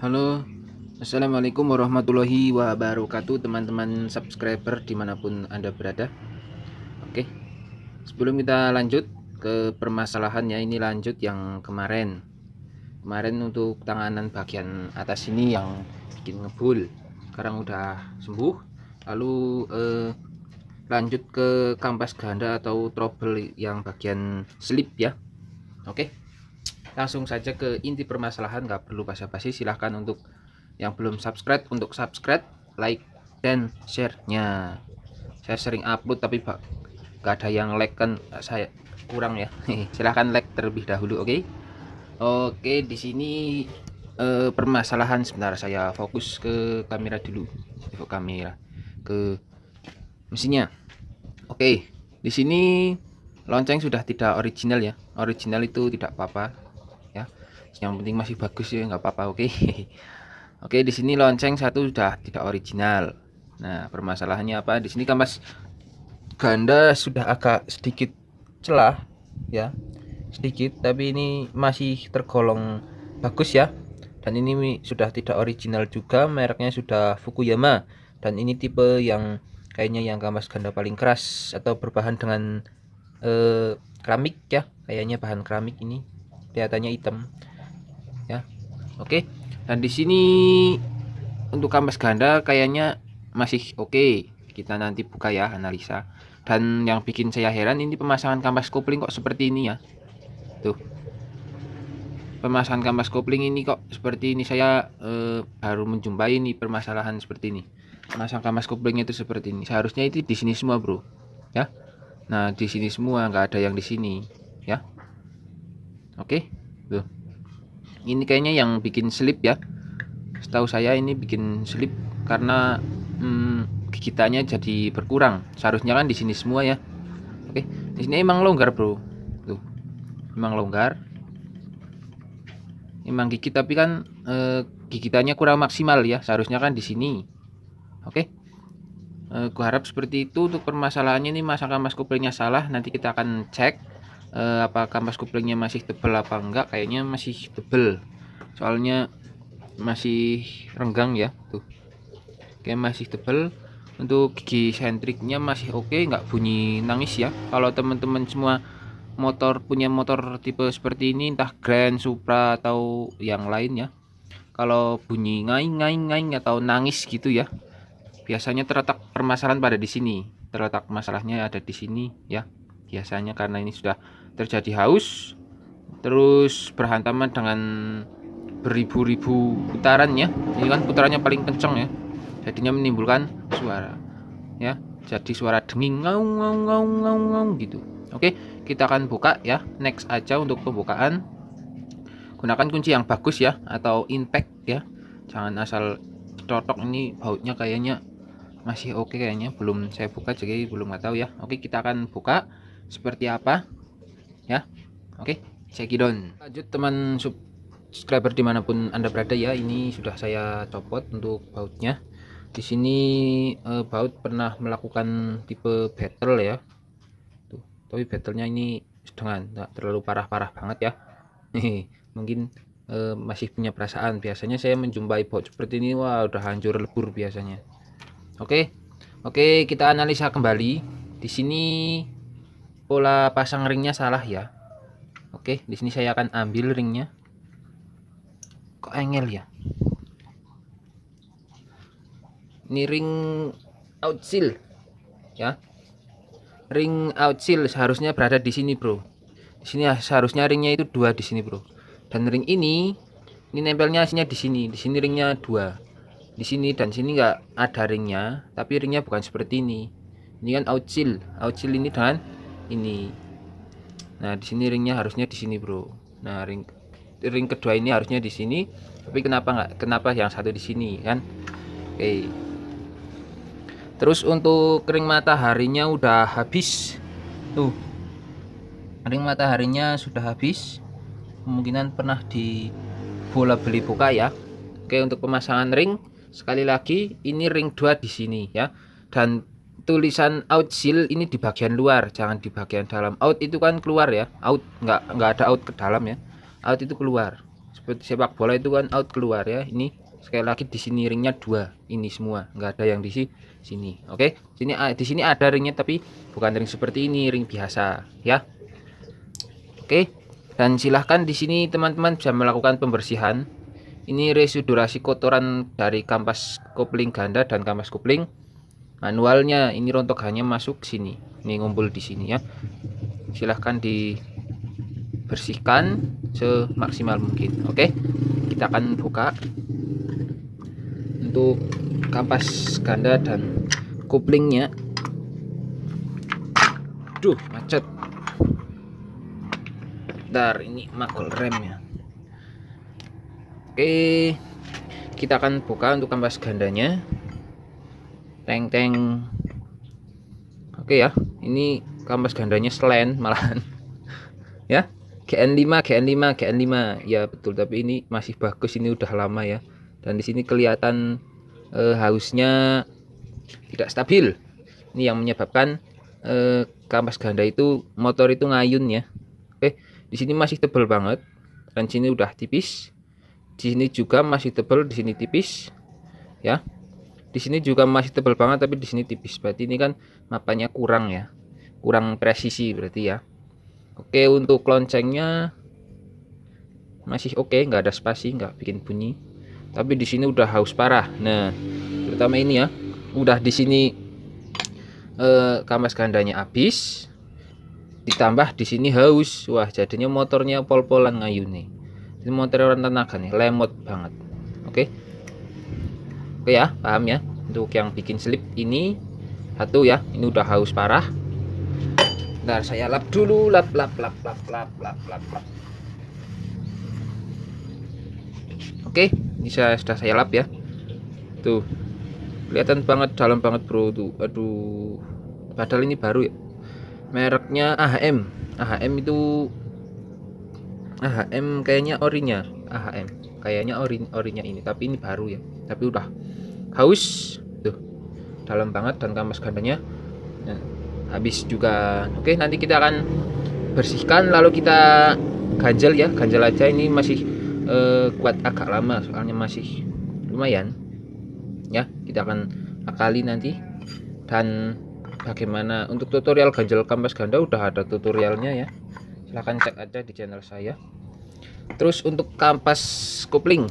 Halo, Assalamualaikum warahmatullahi wabarakatuh teman-teman subscriber dimanapun Anda berada Oke, sebelum kita lanjut ke permasalahannya ini lanjut yang kemarin Kemarin untuk tanganan bagian atas ini yang bikin ngebul Sekarang udah sembuh Lalu eh, lanjut ke kampas ganda atau trouble yang bagian slip ya Oke langsung saja ke inti permasalahan nggak perlu basa-basi silahkan untuk yang belum subscribe untuk subscribe like dan share-nya saya sering upload tapi pak nggak ada yang like kan saya kurang ya silahkan like terlebih dahulu oke okay? oke okay, di sini eh, permasalahan sebentar saya fokus ke kamera dulu ke kamera ke mesinnya oke okay, di sini lonceng sudah tidak original ya original itu tidak apa-apa yang penting masih bagus ya nggak apa-apa oke okay? oke okay, di sini lonceng satu sudah tidak original nah permasalahannya apa di sini kampas ganda sudah agak sedikit celah ya sedikit tapi ini masih tergolong bagus ya dan ini sudah tidak original juga mereknya sudah Fukuyama dan ini tipe yang kayaknya yang kampas ganda paling keras atau berbahan dengan eh, keramik ya kayaknya bahan keramik ini kelihatannya hitam Oke. Dan di sini untuk kampas ganda kayaknya masih oke. Kita nanti buka ya analisa. Dan yang bikin saya heran ini pemasangan kampas kopling kok seperti ini ya. Tuh. Pemasangan kampas kopling ini kok seperti ini saya eh, baru menjumpai ini permasalahan seperti ini. Pemasangan kampas koplingnya itu seperti ini. Seharusnya itu di sini semua, Bro. Ya. Nah, di sini semua nggak ada yang di sini, ya. Oke. Okay? Tuh ini kayaknya yang bikin slip ya setahu saya ini bikin slip karena hmm, gigitannya jadi berkurang seharusnya kan di sini semua ya oke di sini emang longgar bro tuh emang longgar emang gigit tapi kan eh, gigitannya kurang maksimal ya seharusnya kan di sini oke eh, gua harap seperti itu untuk permasalahannya ini masakan mas koplingnya salah nanti kita akan cek uh, eh, apa kampas koplingnya masih tebel apa enggak kayaknya masih tebel soalnya masih renggang ya tuh kayak masih tebel untuk gigi sentriknya masih oke okay, nggak bunyi nangis ya kalau teman-teman semua motor punya motor tipe seperti ini entah Grand Supra atau yang lain ya kalau bunyi ngaing ngaing ngaing atau nangis gitu ya biasanya terletak permasalahan pada di sini terletak masalahnya ada di sini ya biasanya karena ini sudah terjadi haus terus berhantaman dengan beribu-ribu putarannya ini kan putarannya paling kenceng ya jadinya menimbulkan suara ya jadi suara denging ngaung ngaung ngaung ngaung gitu oke kita akan buka ya next aja untuk pembukaan gunakan kunci yang bagus ya atau impact ya jangan asal cocok ini bautnya kayaknya masih oke okay kayaknya belum saya buka jadi belum nggak tahu ya oke kita akan buka seperti apa ya oke okay, cekidon lanjut teman subscriber dimanapun anda berada ya ini sudah saya copot untuk bautnya di sini uh, baut pernah melakukan tipe battle ya tuh tapi battlenya ini sedang, tidak terlalu parah-parah banget ya mungkin uh, masih punya perasaan biasanya saya menjumpai baut seperti ini wah udah hancur lebur biasanya oke okay. oke okay, kita analisa kembali di sini pola pasang ringnya salah ya oke di sini saya akan ambil ringnya kok engel ya ini ring out seal ya ring out seal seharusnya berada di sini bro di sini seharusnya ringnya itu dua di sini bro dan ring ini ini nempelnya aslinya di sini di sini ringnya dua di sini dan sini enggak ada ringnya tapi ringnya bukan seperti ini ini kan out seal out seal ini dan ini nah di sini ringnya harusnya di sini bro nah ring ring kedua ini harusnya di sini tapi kenapa nggak kenapa yang satu di sini kan oke terus untuk ring mataharinya udah habis tuh ring mataharinya sudah habis kemungkinan pernah di bola beli buka ya oke untuk pemasangan ring sekali lagi ini ring dua di sini ya dan tulisan out seal ini di bagian luar jangan di bagian dalam out itu kan keluar ya out nggak nggak ada out ke dalam ya out itu keluar seperti sepak bola itu kan out keluar ya ini sekali lagi di sini ringnya dua ini semua nggak ada yang di sini oke sini ah, di sini ada ringnya tapi bukan ring seperti ini ring biasa ya oke dan silahkan di sini teman-teman bisa melakukan pembersihan ini residurasi kotoran dari kampas kopling ganda dan kampas kopling manualnya ini rontok hanya masuk sini ini ngumpul di sini ya silahkan dibersihkan semaksimal mungkin oke kita akan buka untuk kampas ganda dan koplingnya. duh macet dar ini makul remnya oke kita akan buka untuk kampas gandanya Teng teng. oke ya ini kampas gandanya selain malahan ya GN5 GN5 GN5 ya betul tapi ini masih bagus ini udah lama ya dan di sini kelihatan eh, hausnya tidak stabil ini yang menyebabkan eh, kampas ganda itu motor itu ngayun ya oke di sini masih tebal banget dan sini udah tipis di sini juga masih tebal di sini tipis ya di sini juga masih tebal banget tapi di sini tipis berarti ini kan mapanya kurang ya kurang presisi berarti ya oke untuk loncengnya masih oke nggak ada spasi nggak bikin bunyi tapi di sini udah haus parah nah terutama ini ya udah di sini eh, kamas gandanya habis ditambah di sini haus wah jadinya motornya pol-polan ngayu nih ini motor orang tenaga nih lemot banget oke oke ya paham ya untuk yang bikin slip ini satu ya ini udah haus parah ntar saya lap dulu lap lap lap lap lap lap lap, lap. oke ini saya sudah saya lap ya tuh kelihatan banget dalam banget bro tuh aduh padahal ini baru ya mereknya AHM AHM itu AHM kayaknya orinya AHM kayaknya ori orinya ini tapi ini baru ya tapi udah haus tuh dalam banget dan kamas gandanya nah, habis juga oke nanti kita akan bersihkan lalu kita ganjel ya ganjel aja ini masih eh, kuat agak lama soalnya masih lumayan ya kita akan akali nanti dan bagaimana untuk tutorial ganjel kampas ganda udah ada tutorialnya ya silahkan cek aja di channel saya terus untuk kampas kopling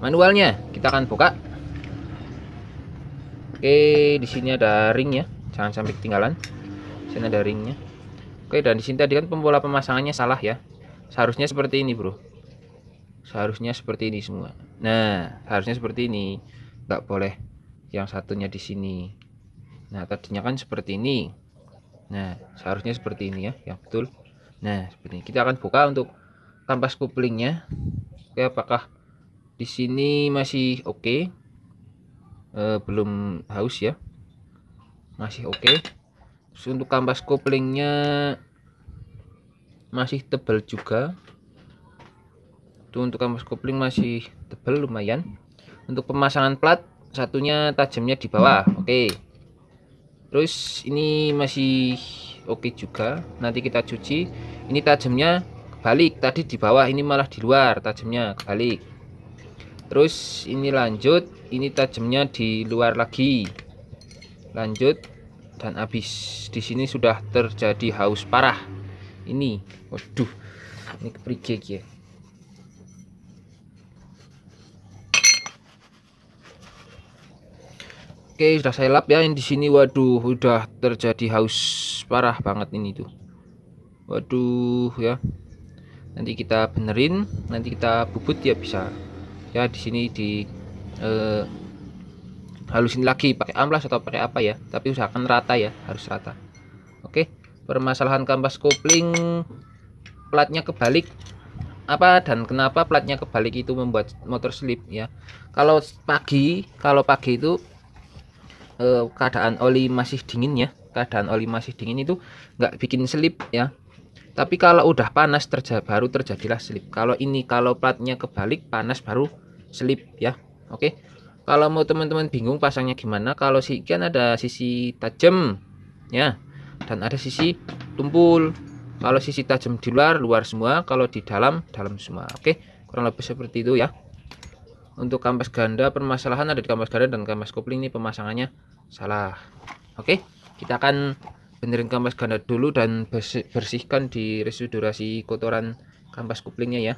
manualnya kita akan buka oke di sini ada ring ya jangan sampai ketinggalan di sini ada ringnya oke dan di sini tadi kan pembola pemasangannya salah ya seharusnya seperti ini bro seharusnya seperti ini semua nah seharusnya seperti ini nggak boleh yang satunya di sini nah tadinya kan seperti ini nah seharusnya seperti ini ya yang betul nah seperti ini kita akan buka untuk kampas koplingnya oke apakah di sini masih oke okay? Uh, eh, belum haus ya masih oke okay. untuk kampas koplingnya masih tebal juga tuh untuk kampas kopling masih tebal lumayan untuk pemasangan plat satunya tajamnya di bawah oke okay. terus ini masih oke okay juga nanti kita cuci ini tajamnya balik tadi di bawah ini malah di luar tajamnya kebalik terus ini lanjut ini tajamnya di luar lagi lanjut dan habis di sini sudah terjadi haus parah ini waduh ini keprigek ya Oke, sudah saya lap ya. Yang di sini waduh, udah terjadi haus parah banget ini tuh. Waduh ya nanti kita benerin nanti kita bubut ya bisa ya di sini di eh, halusin lagi pakai amplas atau pakai apa ya tapi usahakan rata ya harus rata oke permasalahan kampas kopling platnya kebalik apa dan kenapa platnya kebalik itu membuat motor slip ya kalau pagi kalau pagi itu eh, keadaan oli masih dingin ya keadaan oli masih dingin itu nggak bikin slip ya tapi kalau udah panas terja baru terjadilah slip. Kalau ini kalau platnya kebalik panas baru slip ya. Oke. Kalau mau teman-teman bingung pasangnya gimana, kalau si kan ada sisi tajam ya dan ada sisi tumpul. Kalau sisi tajam di luar luar semua, kalau di dalam dalam semua. Oke, kurang lebih seperti itu ya. Untuk kampas ganda permasalahan ada di kampas ganda dan kampas kopling ini pemasangannya salah. Oke, kita akan benerin kampas ganda dulu dan bersihkan di resudurasi kotoran kampas kuplingnya ya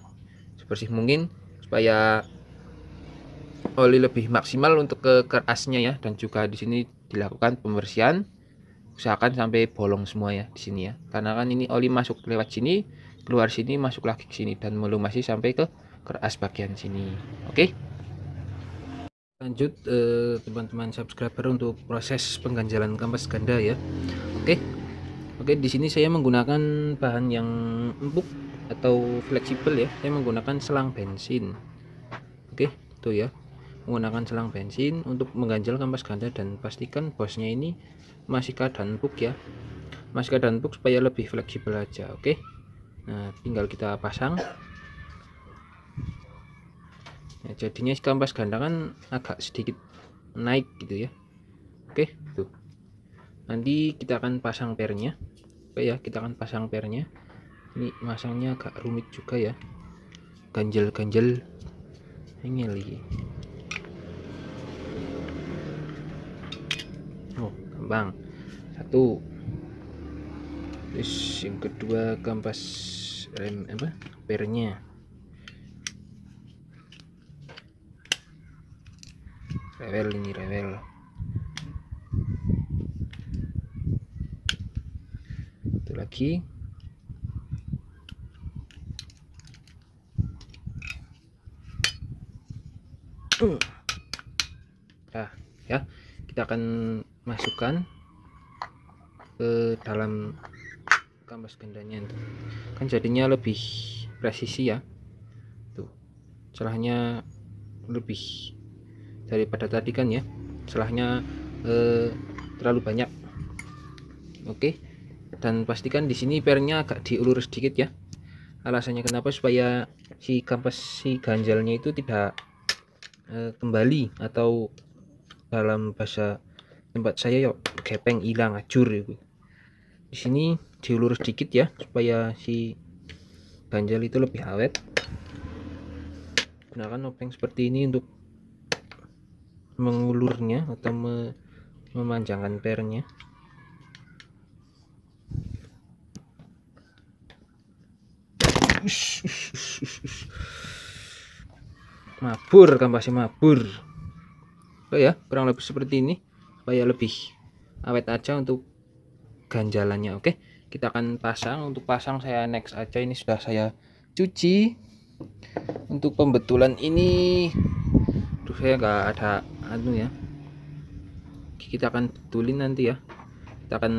sebersih mungkin supaya oli lebih maksimal untuk ke kerasnya ya dan juga di sini dilakukan pembersihan usahakan sampai bolong semua ya di sini ya karena kan ini oli masuk lewat sini keluar sini masuk lagi ke sini dan melumasi sampai ke keras bagian sini oke okay? lanjut eh, teman-teman eh, subscriber untuk proses pengganjalan kampas ganda ya Oke. Okay? Oke, di sini saya menggunakan bahan yang empuk atau fleksibel ya. Saya menggunakan selang bensin. Oke, itu ya. Menggunakan selang bensin untuk mengganjal kampas ganda dan pastikan bosnya ini masih keadaan empuk ya. Masih keadaan empuk supaya lebih fleksibel aja, oke. Nah, tinggal kita pasang. Nah, jadinya kampas ganda kan agak sedikit naik gitu ya. Oke, okay, tuh nanti kita akan pasang pernya oke ya kita akan pasang pernya ini masangnya agak rumit juga ya ganjel-ganjel ini lagi oh gampang satu terus yang kedua kampas rem apa pernya rewel ini rewel lagi nah ya kita akan masukkan ke dalam kampas gendanya kan jadinya lebih presisi ya tuh celahnya lebih daripada tadi kan ya celahnya eh, terlalu banyak oke okay dan pastikan di sini pernya agak diulur sedikit ya alasannya kenapa supaya si kampas si ganjalnya itu tidak e, kembali atau dalam bahasa tempat saya yuk gepeng hilang acur ya. di sini diulur sedikit ya supaya si ganjal itu lebih awet gunakan obeng seperti ini untuk mengulurnya atau memanjangkan pernya mabur kan pasti mabur oh ya kurang lebih seperti ini supaya lebih awet aja untuk ganjalannya oke kita akan pasang untuk pasang saya next aja ini sudah saya cuci untuk pembetulan ini tuh saya nggak ada anu ya kita akan betulin nanti ya kita akan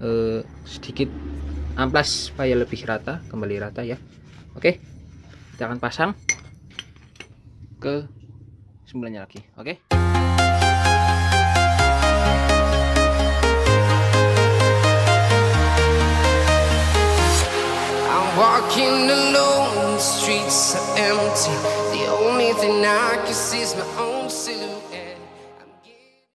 eh, sedikit amplas supaya lebih rata kembali rata ya oke kita akan pasang ke sebelahnya lagi oke I'm